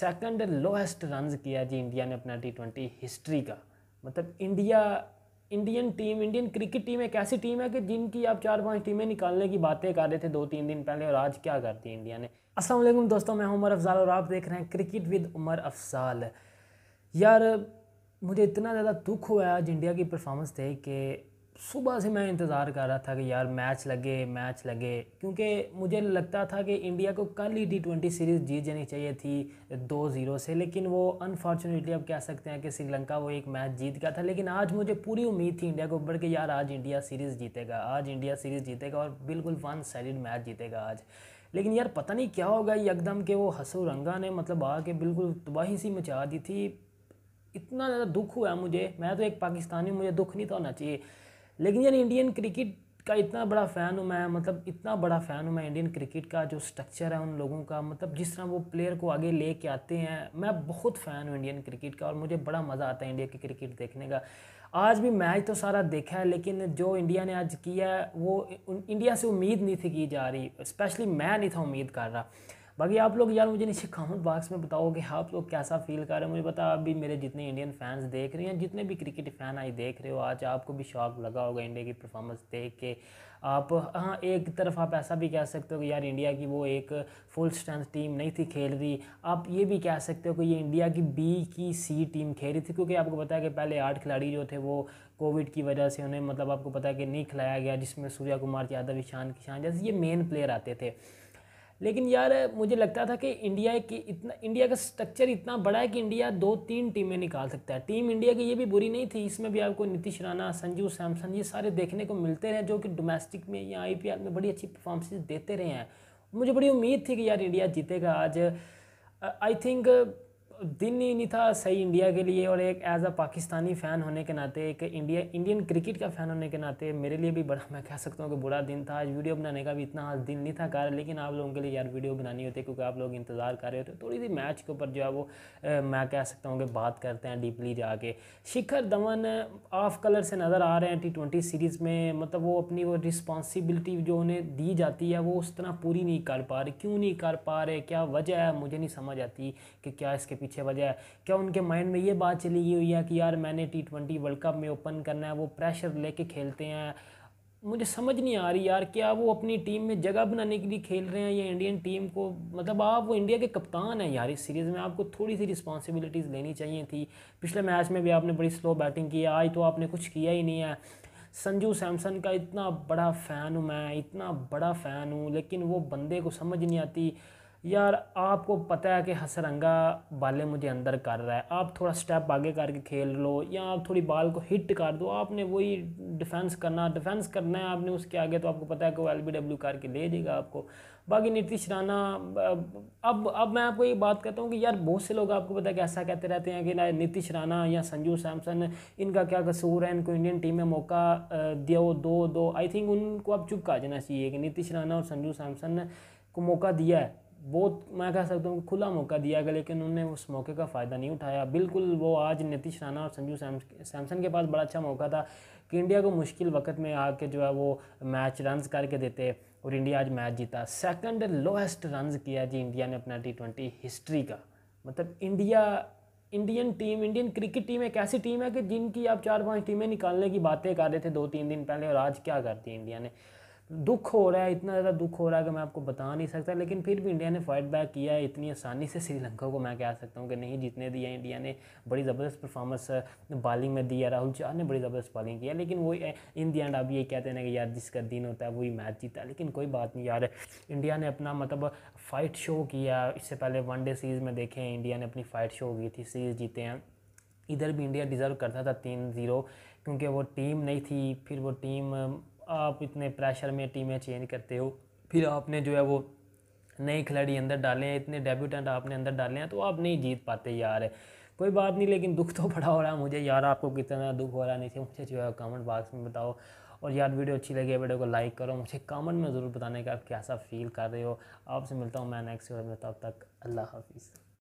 second lowest run किया जी India ने अपना टी ट्वेंटी हिस्ट्री का मतलब India Indian team Indian cricket team एक ऐसी टीम है कि जिनकी आप चार पांच टीमें निकालने की बातें कर रहे थे दो तीन दिन पहले और आज क्या करती है इंडिया ने असल दोस्तों मैं उमर अफजाल और आप देख रहे हैं क्रिकेट विद उमर अफजाल यार मुझे इतना ज़्यादा दुख हुआ आज इंडिया की परफॉर्मेंस देख के सुबह से मैं इंतज़ार कर रहा था कि यार मैच लगे मैच लगे क्योंकि मुझे लगता था कि इंडिया को कल ही टी ट्वेंटी सीरीज़ जीत जानी चाहिए थी दो ज़ीरो से लेकिन वो अनफॉर्चुनेटली अब कह सकते हैं कि श्रीलंका वो एक मैच जीत गया था लेकिन आज मुझे पूरी उम्मीद थी इंडिया को ऊपर कि यार आज इंडिया सीरीज़ जीतेगा आज इंडिया सीरीज़ जीतेगा और बिल्कुल वन साइड मैच जीतेगा आज लेकिन यार पता नहीं क्या होगा एकदम के वो रंगा ने मतलब आके बिल्कुल तबाही सी मचा दी थी इतना ज़्यादा दुख हुआ मुझे मैं तो एक पाकिस्तानी मुझे दुख नहीं तो होना चाहिए लेकिन यार इंडियन क्रिकेट का इतना बड़ा फ़ैन हूँ मैं मतलब इतना बड़ा फ़ैन हूँ मैं इंडियन क्रिकेट का जो स्ट्रक्चर है उन लोगों का मतलब जिस तरह वो प्लेयर को आगे ले के आते हैं मैं बहुत फ़ैन हूँ इंडियन क्रिकेट का और मुझे बड़ा मज़ा आता है इंडिया की क्रिकेट देखने का आज भी मैच तो सारा देखा है लेकिन जो इंडिया ने आज किया है वो इंडिया से उम्मीद नहीं थी की जा रही स्पेशली मैं नहीं था उम्मीद कर रहा बाकी आप लोग यार मुझे नीचे कमेंट बॉक्स में बताओ कि आप लोग कैसा फील कर रहे हो मुझे पता अभी मेरे जितने इंडियन फैंस देख रहे हैं जितने भी क्रिकेट फैन आई देख रहे हो आज आपको भी शौक लगा होगा इंडिया की परफॉर्मेंस देख के आप हाँ एक तरफ आप ऐसा भी कह सकते हो कि यार इंडिया की वो एक फुल स्ट्रेंथ टीम नहीं थी खेल रही आप ये भी कह सकते हो कि ये इंडिया की बी की सी टीम खेल रही थी क्योंकि आपको पता है कि पहले आठ खिलाड़ी जो थे वो कोविड की वजह से उन्हें मतलब आपको पता है कि नहीं खिलाया गया जिसमें सूर्या कुमार यादव ईशान किशान जैसे ये मेन प्लेयर आते थे लेकिन यार मुझे लगता था कि इंडिया की इतना इंडिया का स्ट्रक्चर इतना बड़ा है कि इंडिया दो तीन टीमें निकाल सकता है टीम इंडिया की ये भी बुरी नहीं थी इसमें भी आपको नीतीश राणा संजू सैमसन ये सारे देखने को मिलते रहे जो कि डोमेस्टिक में या आई में बड़ी अच्छी परफॉर्मेंसेज देते रहे हैं मुझे बड़ी उम्मीद थी कि यार इंडिया जीतेगा आज आई थिंक दिन ही नहीं था सही इंडिया के लिए और एक एज अ पाकिस्तानी फ़ैन होने के नाते एक इंडिया इंडियन क्रिकेट का फ़ैन होने के नाते मेरे लिए भी बड़ा मैं कह सकता हूँ कि बुरा दिन था आज वीडियो बनाने का भी इतना आज दिन नहीं था कार लेकिन आप लोगों के लिए यार वीडियो बनानी होती है क्योंकि आप लोग इंतज़ार कर रहे होते थोड़ी सी मैच के ऊपर जो है वो मैं कह सकता हूँ कि बात करते हैं डीपली जाके शिखर धवन ऑफ कलर से नज़र आ रहे हैं टी ट्वेंटी सीरीज़ में मतलब वो अपनी वो रिस्पॉन्सिबिलिटी जो उन्हें दी जाती है वो उस तरह पूरी नहीं कर पा रही क्यों नहीं कर पा रहे क्या वजह है मुझे नहीं समझ आती कि क्या इसके पीछे पीछे वजह है क्या उनके माइंड में ये बात चली गई हुई है कि यार मैंने टी ट्वेंटी वर्ल्ड कप में ओपन करना है वो प्रेशर लेके खेलते हैं मुझे समझ नहीं आ रही यार क्या वो अपनी टीम में जगह बनाने के लिए खेल रहे हैं या इंडियन टीम को मतलब आप वो इंडिया के कप्तान हैं यार इस सीरीज़ में आपको थोड़ी सी रिस्पॉन्सिबिलिटीज़ लेनी चाहिए थी पिछले मैच में भी आपने बड़ी स्लो बैटिंग की है आज तो आपने कुछ किया ही नहीं है संजू सैमसन का इतना बड़ा फ़ैन हूँ मैं इतना बड़ा फ़ैन हूँ लेकिन वो बंदे को समझ नहीं आती यार आपको पता है कि हसरंगा बाले मुझे अंदर कर रहा है आप थोड़ा स्टेप आगे करके खेल लो या आप थोड़ी बाल को हिट कर दो आपने वही डिफेंस करना डिफेंस करना है आपने उसके आगे तो आपको पता है कि वो एल बी डब्ल्यू करके दे देगा आपको बाकी नीतीश राणा अब अब मैं आपको ये बात कहता हूँ कि यार बहुत से लोग आपको पता है कि ऐसा कहते रहते हैं कि ना नीतीश राणा या संजू सैमसन इनका क्या कसूर है इनको इंडियन टीम में मौका दिया दो दो आई थिंक उनको अब चुप कर जाना चाहिए कि नीतीश राणा और संजू सैमसन ने को मौका दिया है बहुत मैं कह सकता हूँ खुला मौका दिया गया लेकिन उन्होंने उस मौके का फ़ायदा नहीं उठाया बिल्कुल वो आज नीतीश राणा और संजू सैमसन के पास बड़ा अच्छा मौका था कि इंडिया को मुश्किल वक्त में आके जो है वो मैच रन करके देते और इंडिया आज मैच जीता सेकंड लोएस्ट रन किया जी इंडिया ने अपना टी ट्वेंटी हिस्ट्री का मतलब India Indian team Indian cricket team एक ऐसी टीम है कि जिनकी आप चार पांच टीमें निकालने की बातें कर रहे थे दो तीन दिन पहले और आज क्या करती है इंडिया ने दुख हो रहा है इतना ज़्यादा दुख हो रहा है कि मैं आपको बता नहीं सकता लेकिन फिर भी इंडिया ने फाइट बैक किया है इतनी आसानी से श्रीलंका को मैं कह सकता हूँ कि नहीं जीतने दिया इंडिया ने बड़ी ज़बरदस्त परफॉर्मेंस बॉलिंग में दी है राहुल चार ने बड़ी ज़बरदस्त बॉलिंग किया लेकिन वो इन दी एंड अब ये कहते हैं कि यार जिसका दिन होता है वही मैच जीता लेकिन कोई बात नहीं यार इंडिया ने अपना मतलब फाइट शो किया इससे पहले वनडे सीरीज़ में देखे हैं इंडिया ने अपनी फाइट शो की थी सीरीज़ जीते हैं इधर भी इंडिया डिज़र्व करता था तीन ज़ीरो क्योंकि वो टीम नहीं थी फिर वो टीम आप इतने प्रेशर में टीमें चेंज करते हो फिर आपने जो है वो नए खिलाड़ी अंदर डाले हैं इतने डेब्यूटेंट आपने अंदर डाले हैं तो आप नहीं जीत पाते यार कोई बात नहीं लेकिन दुख तो बड़ा हो रहा है मुझे यार आपको कितना दुख हो रहा नहीं थे मुझे जो है कमेंट बॉक्स में बताओ और यार वीडियो अच्छी लगी है वीडियो को लाइक करो मुझे कमेंट में ज़रूर बताने का आप कैसा फील कर रहे हो आपसे मिलता हूँ मैं नेक्स्ट वीडियो में तब तक अल्लाह हाफिज़